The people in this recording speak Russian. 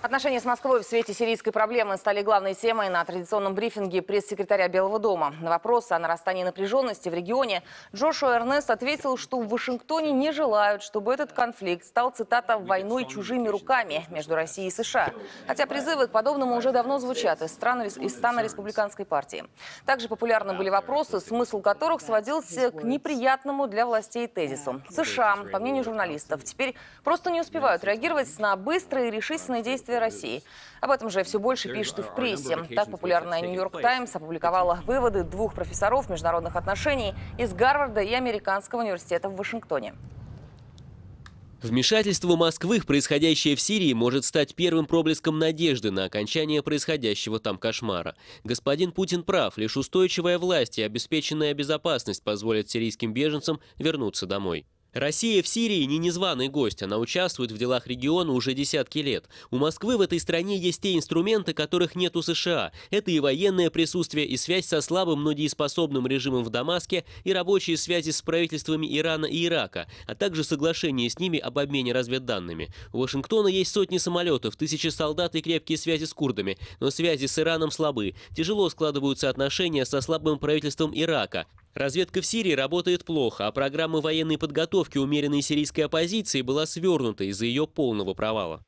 Отношения с Москвой в свете сирийской проблемы стали главной темой на традиционном брифинге пресс-секретаря Белого дома. На вопросы о нарастании напряженности в регионе Джошуа Эрнест ответил, что в Вашингтоне не желают, чтобы этот конфликт стал, цитата, «войной чужими руками» между Россией и США. Хотя призывы к подобному уже давно звучат из, стран, из стана республиканской партии. Также популярны были вопросы, смысл которых сводился к неприятному для властей тезису. США, по мнению журналистов, теперь просто не успевают реагировать на быстрые и решительные действия действия России. Об этом же все больше пишут и в прессе. Так популярная «Нью-Йорк Таймс» опубликовала выводы двух профессоров международных отношений из Гарварда и Американского университета в Вашингтоне. Вмешательство Москвы в происходящее в Сирии может стать первым проблеском надежды на окончание происходящего там кошмара. Господин Путин прав, лишь устойчивая власть и обеспеченная безопасность позволят сирийским беженцам вернуться домой. Россия в Сирии не незваный гость, она участвует в делах региона уже десятки лет. У Москвы в этой стране есть те инструменты, которых нет у США. Это и военное присутствие, и связь со слабым, но дееспособным режимом в Дамаске, и рабочие связи с правительствами Ирана и Ирака, а также соглашение с ними об обмене разведданными. У Вашингтона есть сотни самолетов, тысячи солдат и крепкие связи с курдами, но связи с Ираном слабы. Тяжело складываются отношения со слабым правительством Ирака, Разведка в Сирии работает плохо, а программа военной подготовки умеренной сирийской оппозиции была свернута из-за ее полного провала.